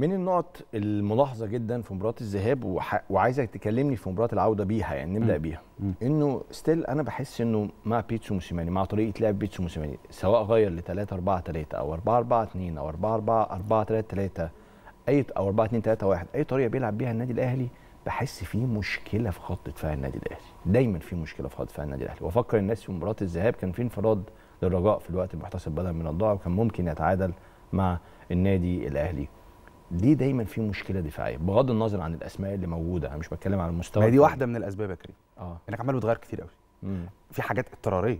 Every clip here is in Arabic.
من النقط الملاحظه جدا في مباراه الذهاب وعايزك تكلمني في مباراه العوده بيها يعني نبدا بيها انه ستيل انا بحس انه مع بيتسو موسيماني مع طريقه لعب بيتسو موسيماني سواء غير ل 3 4 3 او 4 4 2 او 4 4 4 3 3 اي او 4 2 3 1 اي طريقه بيلعب بيها النادي الاهلي بحس في مشكله في خط دفاع النادي الاهلي دايما في مشكله في خط دفاع النادي الاهلي وافكر الناس في مباراه الذهاب كان في انفراد للرجاء في الوقت المحتسب بدل من الضاع وكان ممكن يتعادل مع النادي الاهلي ليه دايما في مشكله دفاعيه بغض النظر عن الاسماء اللي موجوده انا مش بتكلم عن المستوى دي واحده من الاسباب يا كريم اه انك عمال بتغير كتير قوي في حاجات اضطراريه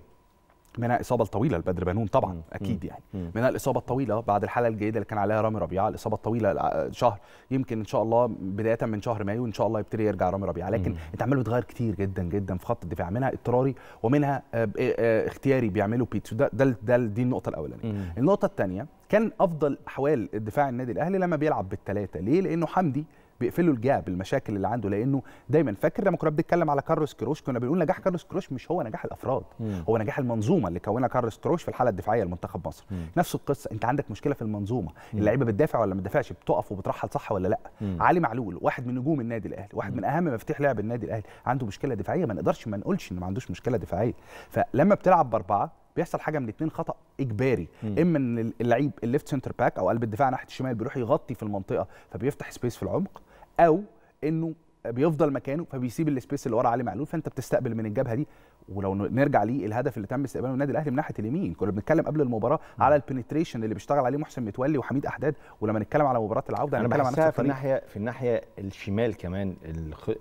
منها الاصابه الطويله لبدر بنون طبعا مم. اكيد يعني مم. منها الاصابه الطويله بعد الحاله الجيده اللي كان عليها رامي ربيعه الاصابه الطويله شهر يمكن ان شاء الله بدايه من شهر مايو ان شاء الله يبتدي يرجع رامي ربيعه لكن مم. انت عمال بتغير كتير جدا جدا في خط الدفاع منها اضطراري ومنها آه، آه، اختياري بيعملوا بيتسو ده ده, ده دي النقطه الاولانيه النقطه الثانيه كان افضل احوال الدفاع النادي الاهلي لما بيلعب بالثلاثه ليه لانه حمدي بيقفلوا الجاب المشاكل اللي عنده لانه دايما فاكر لما كنا بنتكلم على كارلوس كروش كنا بنقول نجاح كارلوس كروش مش هو نجاح الافراد مم. هو نجاح المنظومه اللي كونها كارلوس كروش في الحاله الدفاعيه لمنتخب مصر مم. نفس القصه انت عندك مشكله في المنظومه اللعيبه بتدافع ولا ما بتدافعش بتقف وبترحل صح ولا لا مم. علي معلول واحد من نجوم النادي الاهلي واحد مم. من اهم مفاتيح لعب النادي الاهلي عنده مشكله دفاعيه ما نقدرش ما نقولش ان ما عندوش مشكله دفاعيه فلما بتلعب باربعه بيحصل حاجه من اتنين خطا اجباري مم. اما ان اللعيب الليفت سنتر باك او قلب الدفاع ناحيه الشمال بيروح يغطي في المنطقه فبيفتح سبيس في العمق او انه بيفضل مكانه فبيسيب السبيس اللي ورا علي معلول فانت بتستقبل من الجبهه دي ولو نرجع ليه الهدف اللي تم استقباله النادي الاهلي من ناحيه اليمين كنا بنتكلم قبل المباراه على البنتريشن اللي بيشتغل عليه محسن متولي وحميد احداد ولما نتكلم على مباراه العوده انا بتكلم على نفس في الناحيه في الناحيه الشمال كمان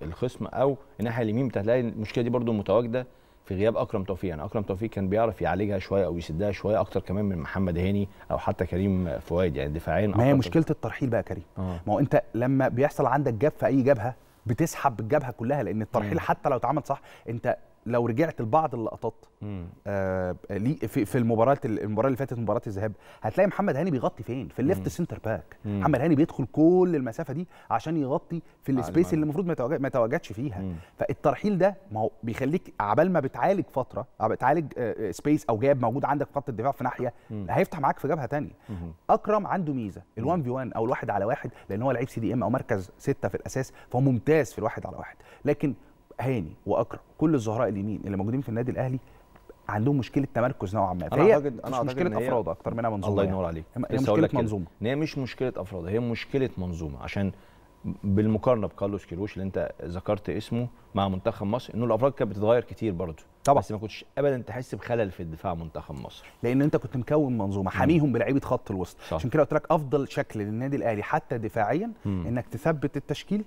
الخصم او الناحيه اليمين بتلاقي المشكله دي برده متواجده في غياب اكرم توفيق يعني اكرم توفيق كان بيعرف يعالجها شويه او يسدها شويه اكتر كمان من محمد هاني او حتى كريم فؤاد يعني دفاعيا ما هي مشكله الترحيل بقى كريم آه. ما هو انت لما بيحصل عندك جاب في اي جبهه بتسحب الجبهه كلها لان الترحيل مم. حتى لو اتعمل صح انت لو رجعت لبعض اللقطات آه في, في المباراه المباراه اللي فاتت مباراه الذهاب هتلاقي محمد هاني بيغطي فين في الليفت سنتر باك محمد هاني بيدخل كل المسافه دي عشان يغطي في السبيس اللي المفروض ما يتواجدش فيها مم. فالترحيل ده ما هو بيخليك عبال ما بتعالج فتره بتعالج آه سبيس آه، او جاب موجود عندك في خط الدفاع في ناحيه مم. هيفتح معاك في جبهه ثانيه اكرم عنده ميزه ال ال1 في 1 او الواحد على واحد لان هو لعيب سي دي ام او مركز سته في الاساس فهو ممتاز في الواحد على واحد لكن هاني واكرم كل الظهراء اليمين اللي موجودين في النادي الاهلي عندهم مشكله تمركز نوعا ما فهي أنا مش أنا مشكله إن افراد اكتر منها منظومه الله يعني. ينور عليك هي مشكله منظومه ان هي مش مشكله افراد هي مشكله منظومه عشان بالمقارنه بكارلوس كيروش اللي انت ذكرت اسمه مع منتخب مصر انه الافراد كانت بتتغير كتير برضه طبعا بس ما كنتش ابدا تحس بخلل في الدفاع منتخب مصر لان انت كنت مكون منظومه حاميهم بلعيبه خط الوسط عشان كده قلت لك افضل شكل للنادي الاهلي حتى دفاعيا مم. انك تثبت التشكيل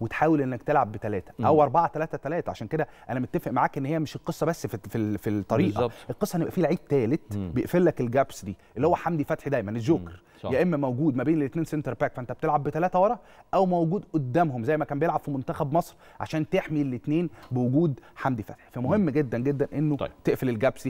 وتحاول انك تلعب بثلاثه او اربعه ثلاثه ثلاثه عشان كده انا متفق معاك ان هي مش القصه بس في في, في الطريقه بالزبط. القصه ان يبقى في لعيب ثالث بيقفل لك الجابس دي اللي هو حمدي فتحي دايما الجوكر يا اما موجود ما بين الاثنين سنتر باك فانت بتلعب بثلاثه ورا او موجود قدامهم زي ما كان بيلعب في منتخب مصر عشان تحمي الاثنين بوجود حمدي فتحي فمهم جدا جدا انه طيب. تقفل الجابس دي